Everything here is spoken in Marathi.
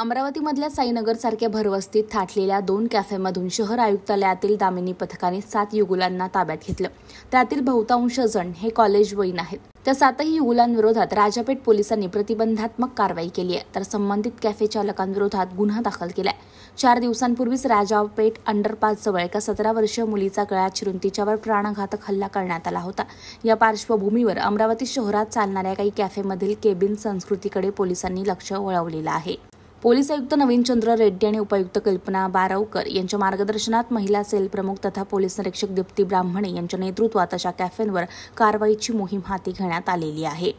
अमरावतीमधल्या सारख्या भरवस्तीत थाटलेल्या दोन कॅफेमधून शहर आयुक्तालयातील दामिनी पथकाने सात युगुलांना ताब्यात घेतलं त्यातील बहुतांश जण हे कॉलेज वयीन आहेत त्या सातही युगुलांविरोधात राजापेठ पोलिसांनी प्रतिबंधात्मक कारवाई केली आहे तर संबंधित कॅफे चालकांविरोधात गुन्हा दाखल केलाय चार दिवसांपूर्वीच राजापेठ अंडरपास जवळ एका सतरा वर्षीय मुलीचा गळ्यात चिरून तिच्यावर प्राणघातक हल्ला करण्यात आला होता या पार्श्वभूमीवर अमरावती शहरात चालणाऱ्या काही कॅफेमधील केबिन संस्कृतीकडे पोलिसांनी लक्ष वळवलेलं आहे पोलीस आयुक्त चंद्र रेड्डी आणि उपायुक्त कल्पना बारावकर यांच्या मार्गदर्शनात महिला सेल प्रमुख तथा पोलीस निरीक्षक दीप्ती ब्राह्मणे यांच्या नेतृत्वात अशा कॅफेंवर कारवाईची मोहीम हाती घेण्यात आलेली आहे